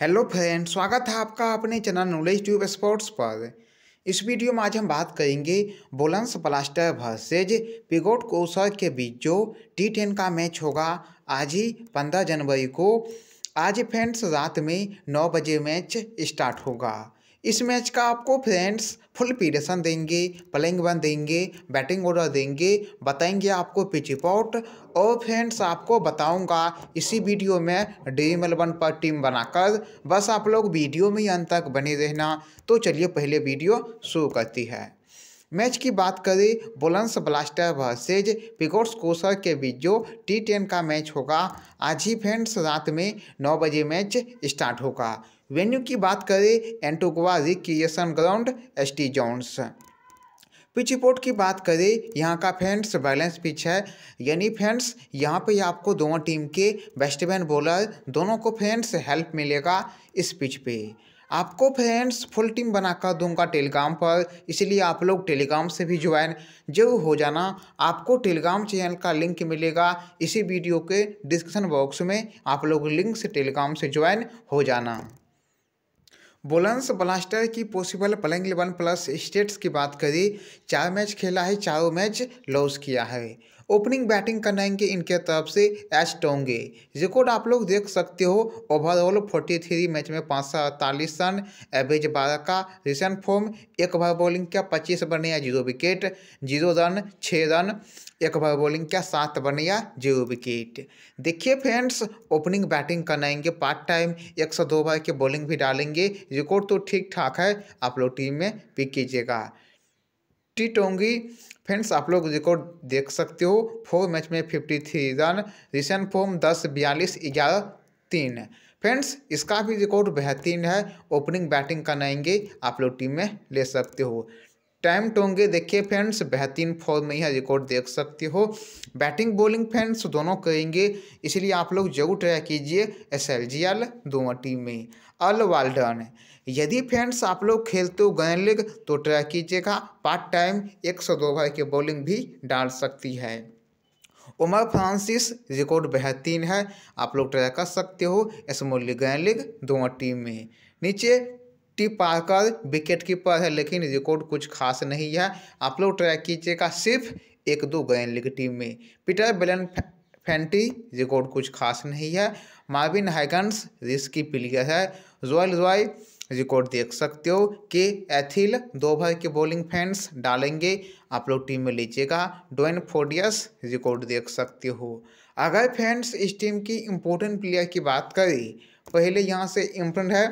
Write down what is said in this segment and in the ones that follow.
hello friend स्वागत है आपका अपने चैनल नॉलेज ट्यूब स्पोर्ट्स पर इस वीडियो में आज हम बात करेंगे Bolans Blaster versus Pigott Corsair के बीच जो टी टेन का मैच होगा आज ही पंद्रह जनवरी को आज फ्रेंड्स रात में नौ बजे मैच स्टार्ट होगा इस मैच का आपको फ्रेंड्स फुल पीडेशन देंगे प्लेइंग वन देंगे बैटिंग ऑर्डर देंगे बताएंगे आपको पिच रिपोर्ट और फ्रेंड्स आपको बताऊंगा इसी वीडियो में ड्रीम इलेवन पर टीम बनाकर बस आप लोग वीडियो में ही अंत तक बने रहना तो चलिए पहले वीडियो शुरू करती है मैच की बात करें Bolans Blaster versus Pigotts Corsair के बीच जो टी टेन का मैच होगा आज ही फ्रेंड्स रात में नौ बजे मैच स्टार्ट होगा वेन्यू की बात करें Antigua recreation ground S T Johns pitch report की बात करें यहाँ का फ्रेंड्स बैलेंस पिच है यानी फ्रेंड्स यहाँ पे आपको दोनों टीम के बेस्टमैन बॉलर दोनों को फ्रेंड्स हेल्प मिलेगा इस पिच पे आपको फ्रेंड्स फुल टीम बनाकर दूंगा टेलीग्राम पर इसलिए आप लोग टेलीग्राम से भी ज्वाइन जरूर हो जाना आपको टेलीग्राम चैनल का लिंक मिलेगा इसी वीडियो के डिस्क्रिप्शन बॉक्स में आप लोग लिंक से टेलीग्राम से ज्वाइन हो जाना बोलंस ब्लास्टर की possible playing eleven plus stats की बात करें चार मैच खेला है चारों मैच लॉस किया है ओपनिंग बैटिंग करनाएंगे इनके तरफ से एच टोंगे रिकॉर्ड आप लोग देख सकते हो ओवरऑल 43 मैच में पाँच सौ अड़तालीस रन एवरेज बारह का रिसेंट फॉर्म एक ओवर बॉलिंग का पच्चीस बने या जीरो विकेट जीरो रन छः रन एक ओवर बॉलिंग का सात बने या जीरो विकेट देखिए फ्रेंड्स ओपनिंग बैटिंग करनाएंगे पार्ट टाइम एक सौ दो ओवर की बॉलिंग भी डालेंगे रिकॉर्ड तो ठीक ठाक है आप लोग टीम में पिक कीजिएगा टी होंगी फ्रेंड्स आप लोग रिकॉर्ड देख सकते हो फोर मैच में fifty three run recent form दस बयालीस ग्यारह तीन फ्रेंड्स इसका भी रिकॉर्ड बेहतरीन है ओपनिंग बैटिंग करनाएंगे आप लोग टीम में ले सकते हो टाइम टोंगे देखिए फ्रेंड्स बेहतरीन फॉर्म में यह रिकॉर्ड देख सकते हो बैटिंग बॉलिंग फ्रेंड्स दोनों करेंगे इसलिए आप लोग जरूर ट्राई कीजिए एस एल जी एल दोनों टीम में अल वाल्डन यदि फ्रेंड्स आप लोग खेलते हो गैन लीग तो ट्राई कीजिएगा पार्ट टाइम एक सौ दो ओवर की बॉलिंग भी डाल सकती है उमर फ्रांसिस रिकॉर्ड बेहतरीन है आप लोग ट्राई कर सकते हो स्मॉल लीग गैन लीग दोनों टीम में नीचे टी पार्कर विकेट कीपर है लेकिन रिकॉर्ड कुछ खास नहीं है आप लोग ट्राई कीजिएगा सिर्फ एक दो गैन लीग टीम में पीटर बेलन फेंटी रिकॉर्ड कुछ खास नहीं है मार्विन हैगन्स रिस्की प्लेयर है जोयल रॉय रिकॉर्ड देख सकते हो कि एथिल दो भाई के बॉलिंग फैंस डालेंगे आप लोग टीम में लीजिएगा डोन फोडियस रिकॉर्ड देख सकते हो अगर फैंस इस टीम की इम्पोर्टेंट प्लेयर की बात करें पहले यहाँ से इम्पोर्टेंट है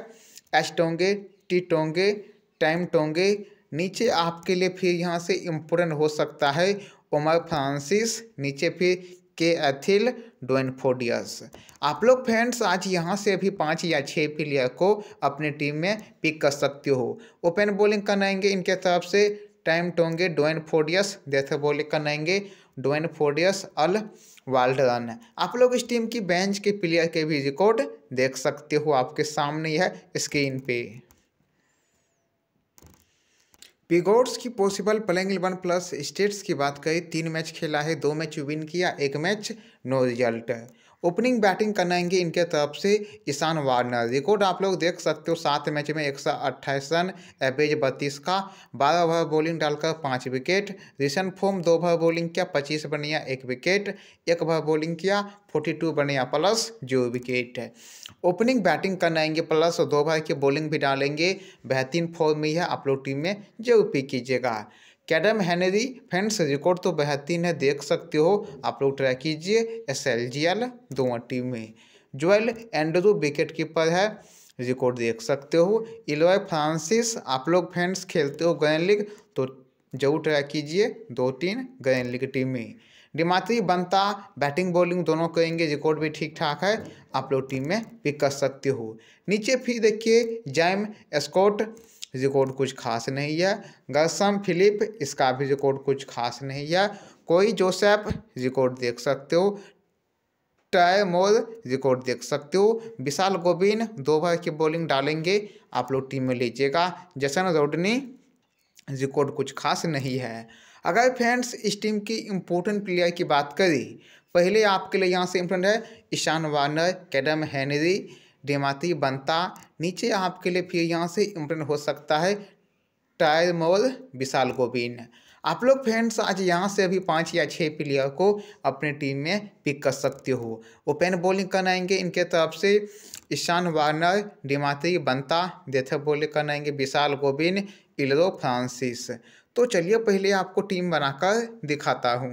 H Tonge T Tonge time Tonge नीचे आपके लिए फिर यहाँ से इम्पोर्टेंट हो सकता है उमर फ्रांसिस नीचे फिर के एथिल डोनफोडियस आप लोग फ्रेंड्स आज यहाँ से भी पाँच या छः प्लेयर को अपनी टीम में पिक कर सकते हो ओपन बॉलिंग करनाएंगे इनके तरफ से टाइम टोंगे डोइन फोडियस डेथ बॉलिंग करनाएंगे डोइन फोडियस अल रन आप लोग इस टीम की बेंच के प्लेयर के भी रिकॉर्ड देख सकते हो आपके सामने यह स्क्रीन पे पिगोर्स की possible playing eleven plus stats की बात करें तीन मैच खेला है दो मैच विन किया एक match no result opening batting कराएंगे इनके तरफ से ईशान वार्नर रिकॉर्ड आप लोग देख सकते हो सात मैच में एक रन एवरेज बत्तीस का बारह ओवर बॉलिंग डालकर पाँच विकेट रिसेंट फॉर्म दो ओवर बॉलिंग किया पच्चीस बनिया एक विकेट एक ओवर बॉलिंग किया फोर्टी टू बनिया प्लस जो विकेट है ओपनिंग बैटिंग कराएंगे प्लस दो ओवर की बॉलिंग भी डालेंगे बेहतरीन फॉर्म में है आप लोग टीम में जो पिक कीजिएगा कैडम हैनरी फ्रेंड्स रिकॉर्ड तो बेहतरीन है देख सकते हो आप लोग ट्राई कीजिए एस एल जी एल दो टीम में जोएल एंड्रू विकेट कीपर है रिकॉर्ड देख सकते हो इलोय फ्रांसिस आप लोग फ्रेंड्स खेलते हो ग्रैंड लीग तो जरूर ट्राई कीजिए दो तीन ग्रैंड लीग टीम में डिमात्री बनता बैटिंग बॉलिंग दोनों करेंगे रिकॉर्ड भी ठीक ठाक है आप लोग टीम में पिक कर सकते हो नीचे फिर देखिए जैम स्कॉट फिजिकोड कुछ खास नहीं है गसम फिलिप इसका फिजिकोड कुछ खास नहीं है कोई जोसेफ फिजिकोड देख सकते हो टायमोल रिकॉर्ड देख सकते हो विशाल गोविंद दो ओवर की बॉलिंग डालेंगे आप लोग टीम में लीजिएगा जसन रोडनी रिकॉर्ड कुछ खास नहीं है अगर फ्रेंड्स इस टीम की इम्पोर्टेंट प्लेयर की बात करें पहले आपके लिए यहाँ से इम्पोर्टेंट है ईशान वार्नर कैडम हैनरी डेमाती बनता नीचे आपके लिए फिर यहाँ से इम्पोर्टेंट हो सकता है टायरमोल विशाल गोविंद आप लोग फ्रेंड्स आज यहाँ से अभी पाँच या छः प्लेयर को अपने टीम में पिक कर सकते हो ओपन बॉलिंग कराएंगे इनके तरफ से ईशान वार्नर डिमाती बंता डेथ बॉलिंग कराएंगे विशाल गोविंद इलरो फ्रांसिस तो चलिए पहले आपको टीम बनाकर दिखाता हूँ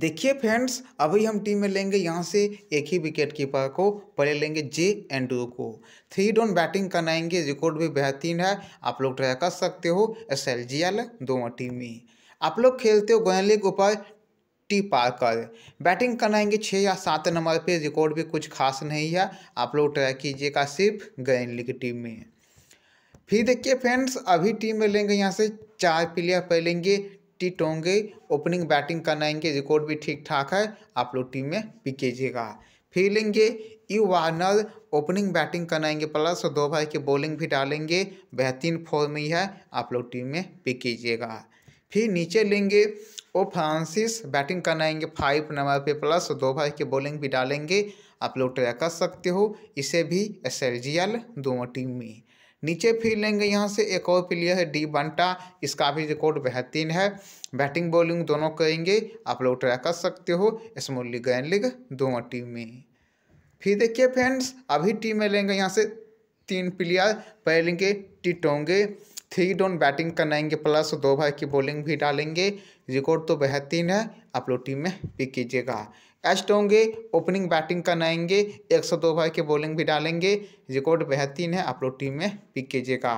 देखिए फ्रेंड्स अभी हम टीम में लेंगे यहाँ से एक ही विकेट कीपर को पहले लेंगे जे एंड्रू को थ्री डोन बैटिंग करनाएंगे रिकॉर्ड भी बेहतरीन है आप लोग ट्राई कर सकते हो एस एल जी एल दोनों टीम में आप लोग खेलते हो गोयली ऊपर टी पार्कर बैटिंग करनाएंगे छः या सात नंबर पे रिकॉर्ड भी कुछ खास नहीं है आप लोग ट्राई कीजिएगा सिर्फ गैनली लीग टीम में फिर देखिए फ्रेंड्स अभी टीम में लेंगे यहाँ से चार प्लेयर पहलेंगे टी टोंगे ओपनिंग बैटिंग करनाएंगे रिकॉर्ड भी ठीक ठाक है आप लोग टीम में पिक कीजिएगा फिर लेंगे यू वार्नर ओपनिंग बैटिंग करनाएंगे प्लस दो भाई की बॉलिंग भी डालेंगे बेहतरीन फॉर्म ही है आप लोग टीम में पिक कीजिएगा फिर नीचे लेंगे ओ फ्रांसिस बैटिंग करनाएंगे फाइव नंबर पे प्लस दो भाई की बॉलिंग भी डालेंगे आप लोग ट्रैक कर सकते हो इसे भी एस एल दोनों टीम में नीचे फिर लेंगे यहाँ से एक और प्लेयर है डी बंटा इसका भी रिकॉर्ड बेहतरीन है बैटिंग बॉलिंग दोनों करेंगे आप लोग ट्राई कर सकते हो स्मॉल लीग एंड लीग दोनों टीम में फिर देखिए फ्रेंड्स अभी टीम में लेंगे यहाँ से तीन प्लेयर पहलेंगे T Tonge three down batting करनाएंगे प्लस दो भाई की बॉलिंग भी डालेंगे रिकॉर्ड तो बेहतरीन है आप लोग टीम में पिक कीजिएगा एस्ट होंगे ओपनिंग बैटिंग करनाएंगे एक सौ दो भाई के बॉलिंग भी डालेंगे रिकॉर्ड बेहतरीन है आप लोग टीम में पिक कीजिएगा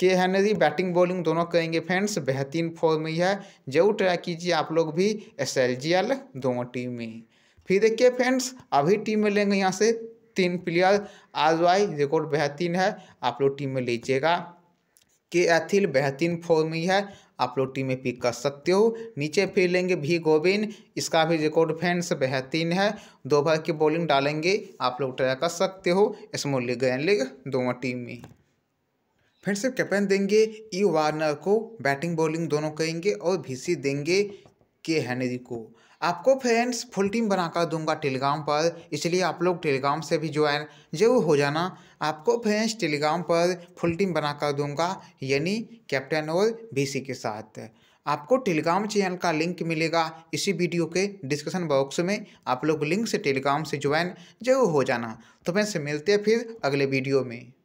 के हेनरी बैटिंग बॉलिंग दोनों करेंगे फ्रेंड्स बेहतरीन फॉर्म में है जरूर ट्राई कीजिए आप लोग भी एस एल जी एल दोनों टीम में फिर देखिए फ्रेंड्स अभी टीम में लेंगे यहाँ से तीन प्लेयर आज वाई रिकॉर्ड बेहतरीन है आप लोग टीम में लीजिएगा के एथिल बेहतरीन फॉर्म ही है आप लोग टीम में पिक कर सकते हो नीचे फिर लेंगे भी गोविंद इसका भी रिकॉर्ड फैंस बेहतरीन है दो भर की बॉलिंग डालेंगे आप लोग ट्राई कर सकते हो स्मॉल लीग ग्रैंड लीग दोनों टीम में फ्रेंड्स कैप्टन देंगे ई e वार्नर को बैटिंग बॉलिंग दोनों करेंगे और भी देंगे के हैनरी को आपको फ्रेंड्स फुल टीम बनाकर दूंगा टेलीग्राम पर इसलिए आप लोग टेलीग्राम से भी ज्वाइन जरूर हो जाना आपको फ्रेंड्स टेलीग्राम पर फुल टीम बनाकर दूंगा यानी कैप्टन और बीसी के साथ आपको टेलीग्राम चैनल का लिंक मिलेगा इसी वीडियो के डिस्कशन बॉक्स में आप लोग लिंक से टेलीग्राम से ज्वाइन जरूर हो जाना तो फ्रेंड्स मिलते हैं फिर अगले वीडियो में